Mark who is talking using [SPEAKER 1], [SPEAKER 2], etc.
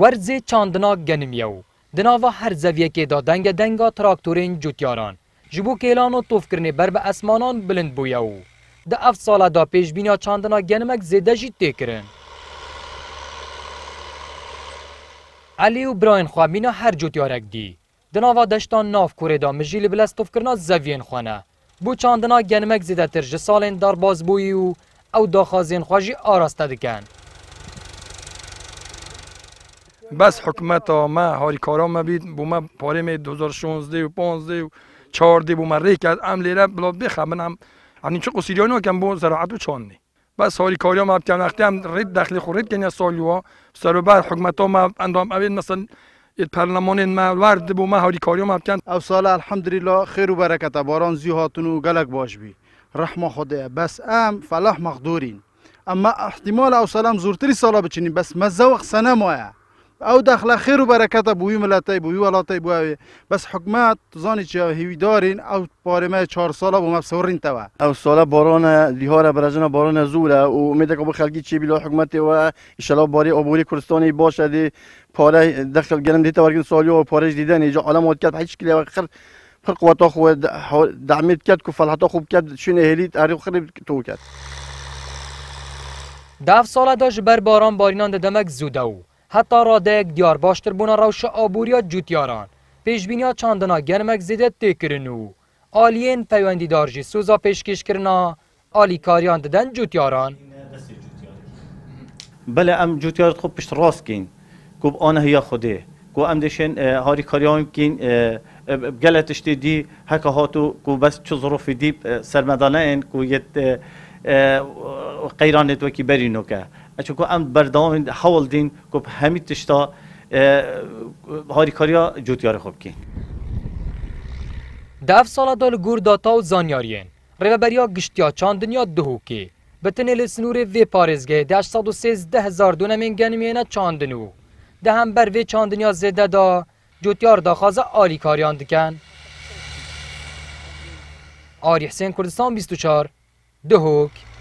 [SPEAKER 1] ورزی چاندنا گنمیو دناوا هر زویه که دا دنگ دنگا تراکتورین جوتیاران جبو کیلان و توف کرنه بر به اسمانان بلند بویو ده اف سالا دا پیش بینیا چاندنا گنمک زیده جی تکرن علی و براین خواه مینا هر جوتیارک دی دناوا دشتان ناف کوری دا مجیل بلس توف کرنا زویین خوانه بو چاندنا گنمک زیده تر جسالین دار باز بویو او دا خازین خواجی آراسته دکن
[SPEAKER 2] بس حکمت ها ما هاری کارا ما بید بو ما پاره می 2016 و 15 و 14 بو ما ری کرد ام لیره بلا بخه من هم همین چه قصیری ها کم بو زراعت و چانده بس هاری کاریا ما بکن وقتی هم رید دخلی خورید کنید سالی ها سر و بر حکمت ها ما اندام اوید مثلا یه پرلمان ما ورد بو ما هاری ها ما بکن
[SPEAKER 3] او سال الحمدلله خیر و برکت باران زیهاتون و گلک باش بی رحم خدا بس ام فلاح مقدورین اما احتمال او سلام زورتری سالا بچینیم بس مزوق سنه او داخل خیر و برکت بوی ملت بوی ولات بوی بس حکمت زانی چه هیوی دارین او پارمه چهار ساله بو مفسورین تو
[SPEAKER 4] او ساله باران دیهار برزن باران زوره و امید که بخلگی چی بلا حکمت و ان باری عبوری کرستانی باشه دی پاره دخل گرم دیتا ورگن سالی و پارش دیدن اینجا عالم کرد هیچ کلی خر خر خو دعمت کرد که خوب کرد شین اهلیت اری خرب تو کرد
[SPEAKER 1] دف سال داش بر باران بارینان دمک زوده او حتی را دیار باشتر بونا روش آبوری جوتیاران پیش ها چاندنا گرمک زیده تکرنو آلین پیوندی دارجی سوزا پیشکش کرنا آلی کاریان دادن جوتیاران
[SPEAKER 5] بله ام جوتیار خوب پیش راست کن گوب آنه یا خوده گو ام دشن هاری کاریان کن گلتش دیدی حکا هاتو گو بس چو ظروفی دیب سرمدانه این گو یت و کی برینو که که ام بردام حوال دین کو همی تشتا هاریکاریا جوتیار خوب کین دف سال دال گورداتا و زانیارین
[SPEAKER 1] ریوبریا گشتیا چان دنیا دهوکی بتنی لسنور وی پارزگه ده هزار دونمین گنمینه چاندنو ده هم بر وی دنیا زده دا جوتیار دا خوازه آلی کاریان دکن آری حسین کردستان 24 دهوک